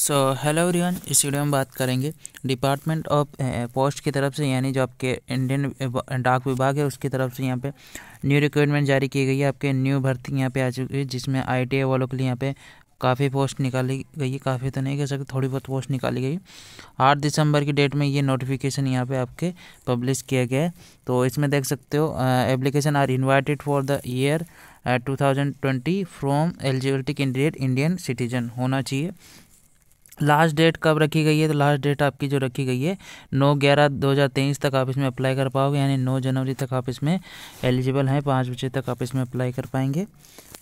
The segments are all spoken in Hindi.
सो हेलो एवरीवन इस वीडियो में बात करेंगे डिपार्टमेंट ऑफ पोस्ट की तरफ से यानी जो आपके इंडियन डाक विभाग है उसकी तरफ से यहाँ पे न्यू रिक्रूटमेंट जारी की गई है आपके न्यू भर्ती यहाँ पे आ चुकी है जिसमें आई वालों के लिए यहाँ पे काफ़ी पोस्ट निकाली गई है काफ़ी तो नहीं कह सकते थोड़ी बहुत पोस्ट निकाली गई आठ दिसंबर की डेट में ये नोटिफिकेशन यहाँ पे आपके पब्लिश किया गया है तो इसमें देख सकते हो application are invited for the year two thousand twenty from eligibility candidate Indian citizen होना चाहिए लास्ट डेट कब रखी गई है तो लास्ट डेट आपकी जो रखी गई है नौ ग्यारह दो हज़ार तेईस तक आप इसमें अप्लाई कर पाओगे यानी नौ जनवरी तक आप इसमें एलिजिबल हैं पाँच बजे तक आप इसमें अप्लाई कर पाएंगे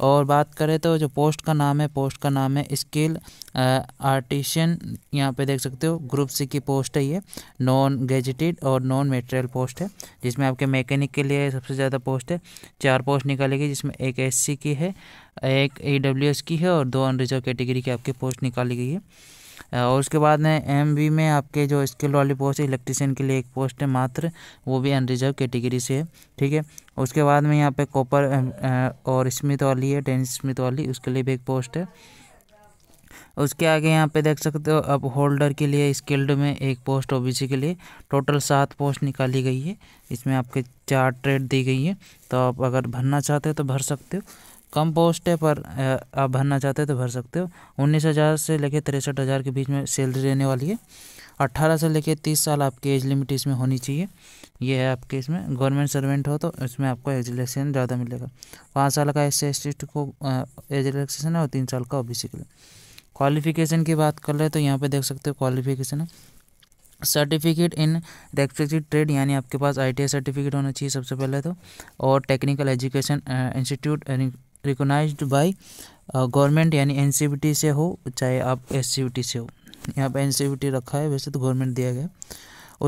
और बात करें तो जो पोस्ट का नाम है पोस्ट का नाम है स्किल आर्टिशियन यहाँ पे देख सकते हो ग्रुप सी की पोस्ट है ये नॉन गेजेटेड और नॉन मेटेरियल पोस्ट है जिसमें आपके मैकेनिक के लिए सबसे ज़्यादा पोस्ट है चार पोस्ट निकालेगी जिसमें एक एस की है एक ई डब्ल्यू एस की है और दो अनरिजर्व कैटेगरी की आपकी पोस्ट निकाली गई है और उसके बाद में एम में आपके जो स्किल वाली पोस्ट है इलेक्ट्रिशियन के लिए एक पोस्ट है मात्र वो भी अनरिजर्व कैटेगरी से है ठीक है उसके बाद में यहाँ पे कॉपर और स्मिथ वाली है टेनिस स्मिथ वाली उसके लिए भी एक पोस्ट है उसके आगे यहाँ पे देख सकते हो अब होल्डर के लिए स्किल्ड में एक पोस्ट ओ के लिए टोटल सात पोस्ट निकाली गई है इसमें आपके चार ट्रेड दी गई है तो आप अगर भरना चाहते हो तो भर सकते हो कम पोस्ट है पर आप भरना चाहते हो तो भर सकते हो उन्नीस हज़ार से लेकर तिरसठ हज़ार के बीच में सैलरी रहने वाली है अट्ठारह से लेकर तीस साल आपकी एज लिमिट इसमें होनी चाहिए यह है आपके इसमें गवर्नमेंट सर्वेंट हो तो इसमें आपको एज रिलैक्सेशन ज़्यादा मिलेगा पाँच साल का एस सी को एज रिलैक्सेशन है और तीन साल का ओ बी के लिए क्वालिफिकेशन की बात कर ले तो यहाँ पे देख सकते हो क्वालिफिकेशन है सर्टिफिकेट इन रेस्पेक्टेड ट्रेड यानी आपके पास आई सर्टिफिकेट होना चाहिए सबसे पहले तो और technical education institute recognised by government यानी एन e से हो चाहे आप एस e से हो यहाँ पे एन e रखा है वैसे तो गवर्नमेंट दिया गया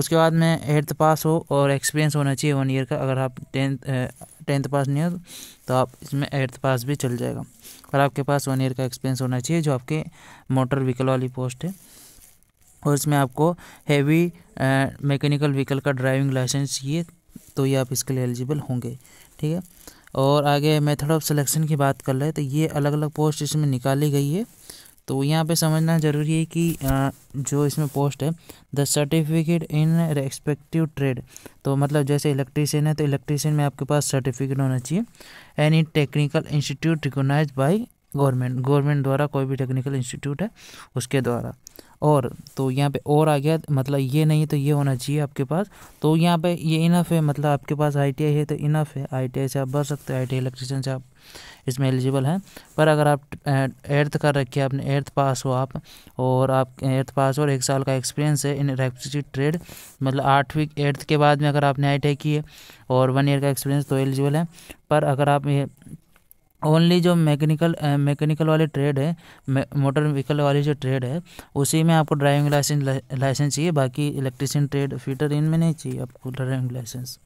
उसके बाद में एट्थ पास हो और एक्सपीरियंस होना चाहिए वन ईयर का अगर आप टेंथ टेंथ पास नहीं हो तो आप इसमें एट्थ पास भी चल जाएगा और आपके पास वन ईयर का एक्सपीरियंस होना चाहिए जो आपके मोटर व्हीकल वाली पोस्ट है और इसमें आपको हैवी मैकेनिकल व्हीकल का ड्राइविंग लाइसेंस चाहिए तो ये आप इसके लिए एलिजिबल होंगे ठीक है और आगे मेथड ऑफ सिलेक्शन की बात कर लें तो ये अलग अलग पोस्ट इसमें निकाली गई है तो यहाँ पे समझना ज़रूरी है कि जो इसमें पोस्ट है the certificate in respective trade तो मतलब जैसे इलेक्ट्रीशियन है तो इलेक्ट्रीशियन में आपके पास सर्टिफिकेट होना चाहिए any technical institute recognised by government government द्वारा कोई भी टेक्निकल इंस्टीट्यूट है उसके द्वारा और तो यहाँ पे और आ गया मतलब ये नहीं तो ये होना चाहिए आपके पास तो यहाँ पे ये इनफ है मतलब आपके पास आई है तो इनफ है आई से आप भर सकते हो आई टी इलेक्ट्रिशियन से आप इसमें एलिजिबल हैं पर अगर आप एर्थ कर रखे आपने एर्थ पास हो आप और आप एर्थ पास हो और एक साल का एक्सपीरियंस है इन इलेक्ट्रिसिटी ट्रेड मतलब आठवीं एर्थ के बाद में अगर आपने आई टी की है और वन ईयर का एक्सपीरियंस तो एलिजिबल है पर अगर आप ये ओनली जो मैकेनिकल मैकेनिकल वाले ट्रेड है मोटर व्हीकल वाली जो ट्रेड है उसी में आपको ड्राइविंग लाइसेंस लाइसेंस चाहिए बाकी इलेक्ट्रिशियन ट्रेड फीटर में नहीं चाहिए आपको driving licence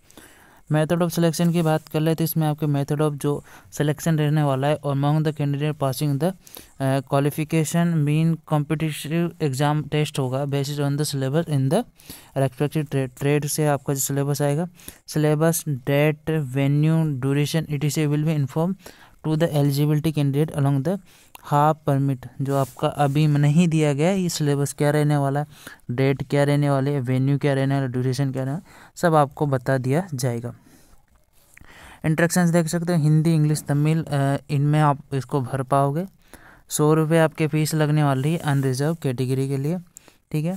method of selection की बात कर ले तो इसमें आपके मेथड ऑफ जो सिलेक्शन रहने वाला है और among the candidate passing the qualification mean competitive exam test होगा basis on the syllabus in the respective trade trade से आपका जो सिलेबस आएगा syllabus date venue duration it इसे will be inform to the eligibility candidate along the half permit जो आपका अभी नहीं दिया गया है ये सिलेबस क्या रहने वाला है डेट क्या रहने वाली है वेन्यू क्या रहने वाला ड्यूरेशन क्या रहने वाला सब आपको बता दिया जाएगा इंट्रेक्शन देख सकते हो हिंदी इंग्लिश तमिल इनमें आप इसको भर पाओगे सौ रुपये आपके फीस लगने वाली है अनरिजर्व कैटेगरी के लिए ठीक है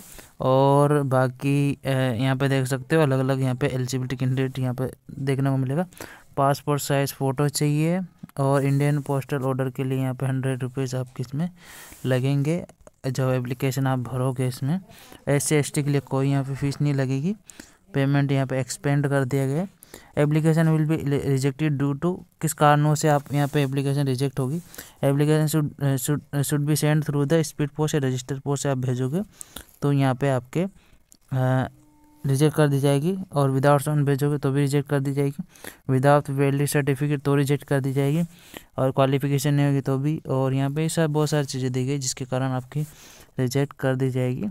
और बाकी यहाँ पे देख सकते हो अलग अलग यहाँ पे एलिजिबिलिटी कैंडिडेट यहाँ पे देखने को मिलेगा पासपोर्ट साइज़ फ़ोटो चाहिए और इंडियन पोस्टल ऑर्डर के लिए यहाँ पे हंड्रेड रुपीज़ आपके इसमें लगेंगे जब एप्लीकेशन आप भरोगे इसमें एस सी एस टी के लिए कोई यहाँ पे फीस नहीं लगेगी पेमेंट यहाँ पे एक्सपेंड कर दिया गया application will be rejected due to किस कारणों से आप यहाँ पे एप्लीकेशन रिजेक्ट होगी application should should be send through the speed post या रजिस्टर पोस्ट से आप भेजोगे तो यहाँ पर आपके रिजेक्ट कर दी जाएगी और विदाउट सॉन्ड भेजोगे तो भी रिजेक्ट कर दी जाएगी विदाउट वैलिड सर्टिफिकेट तो रिजेक्ट कर दी जाएगी और क्वालिफिकेशन नहीं होगी तो भी और यहाँ पे सब बहुत सारी चीज़ें दी गई जिसके कारण आपकी रिजेक्ट कर दी जाएगी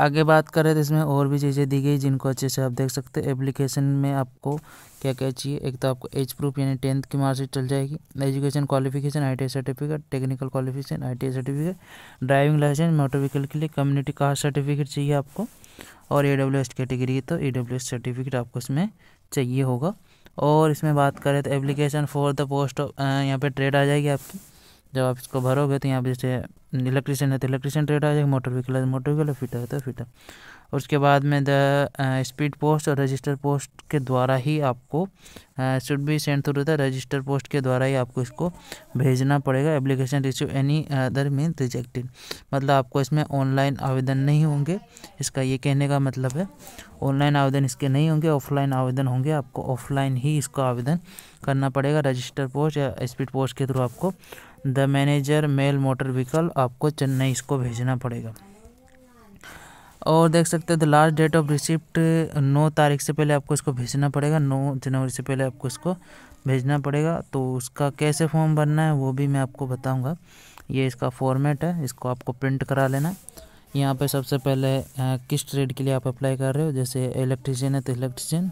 आगे बात करें तो इसमें और भी चीज़ें दी गई जिनको अच्छे से आप देख सकते हैं एप्लीकेशन में आपको क्या क्या चाहिए एक तो आपको एज प्रूफ यानी टेंथ की मार्कशीट चल जाएगी education qualification I certificate technical qualification I certificate driving licence motor vehicle के लिए कम्युनिटी कास्ट सर्टिफिकेट चाहिए आपको और ए डब्ल्यू एस कैटेगरी तो ए डब्ल्यू एस सर्टिफिकेट आपको इसमें चाहिए होगा और इसमें बात करें तो एप्लीकेशन फॉर द पोस्ट यहाँ पे ट्रेड आ जाएगी आपकी जब आप इसको भरोगे तो यहाँ पे जैसे इलेक्ट्रिशियन है तो इलेक्ट्रीशियन ट्रेड आ जाएगा motor vehicle motor vehicle fitter है तो फिटर उसके बाद में द स्पीड पोस्ट और रजिस्टर पोस्ट के द्वारा ही आपको should be send through the register post के द्वारा ही आपको इसको भेजना पड़ेगा application receive any other mean rejected मतलब आपको इसमें ऑनलाइन आवेदन नहीं होंगे इसका ये कहने का मतलब है ऑनलाइन आवेदन इसके नहीं होंगे ऑफलाइन आवेदन होंगे आपको ऑफलाइन ही इसको आवेदन करना पड़ेगा रजिस्टर पोस्ट या स्पीड पोस्ट के थ्रू आपको the manager mail motor vehicle आपको चेन्नई इसको भेजना पड़ेगा और देख सकते हो the last date of receipt नौ तारीख से पहले आपको इसको भेजना पड़ेगा नौ जनवरी से पहले आपको इसको भेजना पड़ेगा तो उसका कैसे फॉर्म भरना है वो भी मैं आपको बताऊँगा ये इसका फॉर्मेट है इसको आपको प्रिंट करा लेना यहाँ पे सबसे पहले किस ट्रेड के लिए आप अप्लाई कर रहे हो जैसे इलेक्ट्रिशियन है तो इलेक्ट्रिशियन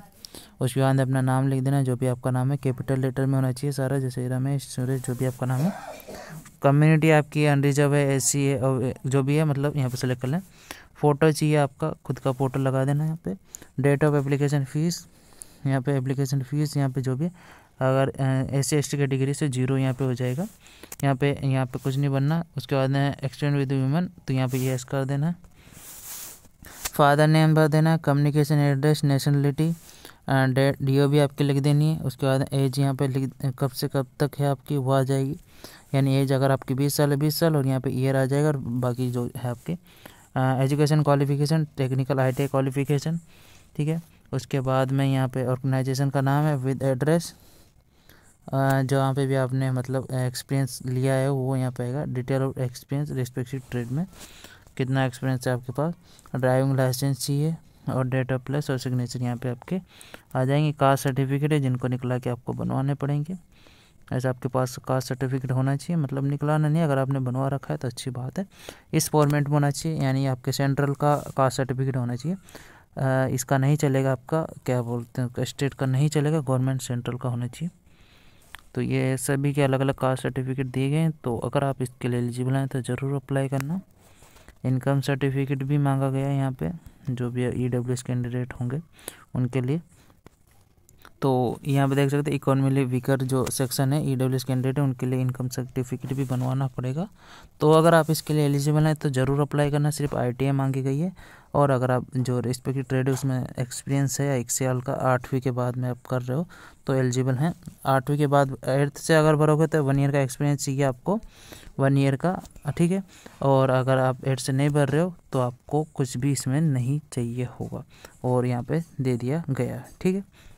उसके बाद अपना नाम लिख देना जो भी आपका नाम है कैपिटल लेटर में होना चाहिए सारा जैसे रमेश सुरेश जो भी आपका नाम है कम्युनिटी आपकी अनरिजर्व है एस है और जो भी है मतलब यहाँ पे सेलेक्ट कर लें फोटो चाहिए आपका खुद का फोटो लगा देना यहाँ पे डेट ऑफ एप्लीकेशन फ़ीस यहाँ पे एप्लीकेशन फ़ीस यहाँ पे जो भी अगर S C S T category से जीरो यहाँ पे हो जाएगा यहाँ पे यहाँ पे कुछ नहीं बनना उसके बाद में एक्सटेंड विद वूमेन तो यहाँ पे यस कर देना है फादर नेम भर देना communication address nationality date D O भी आपकी लिख देनी है उसके बाद एज यहाँ पे लिख कब से कब तक है आपकी वो आ जाएगी यानी एज अगर आपकी बीस साल है बीस साल और यहाँ पे ईयर आ जाएगा और बाकी जो है आपके education qualification technical I T qualification ठीक है उसके बाद में यहाँ पे ऑर्गेनाइजेशन का नाम है विद एड्रेस जो यहाँ पे भी आपने मतलब एक्सपीरियंस लिया है वो यहाँ पे आएगा detail of experience respective trade में कितना एक्सपीरियंस है आपके पास ड्राइविंग लाइसेंस चाहिए और डेट ऑफ प्लेस और सिग्नेचर यहाँ पे आपके आ जाएंगे कास्ट सर्टिफिकेट है जिनको निकला के आपको बनवाने पड़ेंगे ऐसा आपके पास कास्ट सर्टिफिकेट होना चाहिए मतलब निकलाना नहीं अगर आपने बनवा रखा है तो अच्छी बात है इस फॉर्मेट में होना चाहिए यानी आपके सेंट्रल का कास्ट सर्टिफिकेट होना चाहिए इसका नहीं चलेगा आपका क्या बोलते हैं स्टेट का नहीं चलेगा गवर्नमेंट सेंट्रल का होना चाहिए तो ये सभी के अलग अलग कास्ट सर्टिफिकेट दिए गए हैं तो अगर आप इसके लिए एलिजिबल हैं तो ज़रूर अप्लाई करना इनकम सर्टिफिकेट भी मांगा गया है यहाँ पे जो भी ई एस कैंडिडेट होंगे उनके लिए तो यहाँ पे देख सकते हैं इकोनॉमिली वीकर जो सेक्शन है ई डब्ल्यू एस कैंडिडेट है उनके लिए इनकम सर्टिफिकेट भी बनवाना पड़ेगा तो अगर आप इसके लिए एलिजिबल हैं तो ज़रूर अप्लाई करना सिर्फ आई मांगी गई है और अगर आप जो रिस्पेक्टिव ट्रेड है उसमें एक्सपीरियंस है या एक साल का आठवीं के बाद में आप कर रहे हो तो एलिजिबल हैं आठवीं के बाद एट्थ से अगर भरोगे तो वन ईयर का एक्सपीरियंस चाहिए आपको वन ईयर का ठीक है और अगर आप एट्थ से नहीं भर रहे हो तो आपको कुछ भी इसमें नहीं चाहिए होगा और यहाँ पे दे दिया गया ठीक है